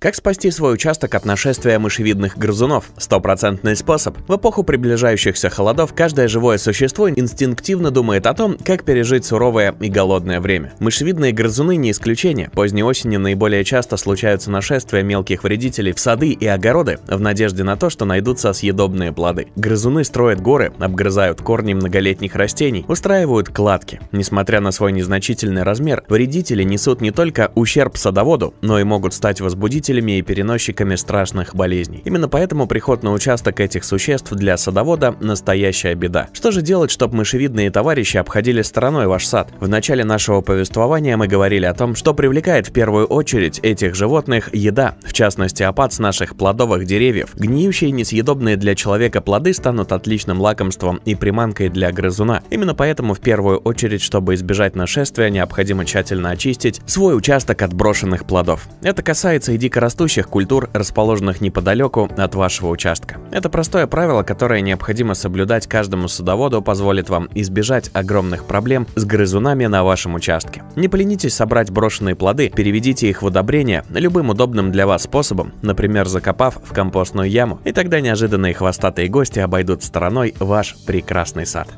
Как спасти свой участок от нашествия мышевидных грызунов? Стопроцентный способ. В эпоху приближающихся холодов каждое живое существо инстинктивно думает о том, как пережить суровое и голодное время. Мышевидные грызуны не исключение. Поздней осенью наиболее часто случаются нашествия мелких вредителей в сады и огороды в надежде на то, что найдутся съедобные плоды. Грызуны строят горы, обгрызают корни многолетних растений, устраивают кладки. Несмотря на свой незначительный размер, вредители несут не только ущерб садоводу, но и могут стать возбудителями носителями и переносчиками страшных болезней. Именно поэтому приход на участок этих существ для садовода – настоящая беда. Что же делать, чтобы мышевидные товарищи обходили стороной ваш сад? В начале нашего повествования мы говорили о том, что привлекает в первую очередь этих животных еда, в частности опад с наших плодовых деревьев. Гниющие несъедобные для человека плоды станут отличным лакомством и приманкой для грызуна. Именно поэтому в первую очередь, чтобы избежать нашествия, необходимо тщательно очистить свой участок от брошенных плодов. Это касается и дико низкорастущих культур, расположенных неподалеку от вашего участка. Это простое правило, которое необходимо соблюдать каждому садоводу, позволит вам избежать огромных проблем с грызунами на вашем участке. Не поленитесь собрать брошенные плоды, переведите их в удобрение любым удобным для вас способом, например, закопав в компостную яму, и тогда неожиданные хвостатые гости обойдут стороной ваш прекрасный сад.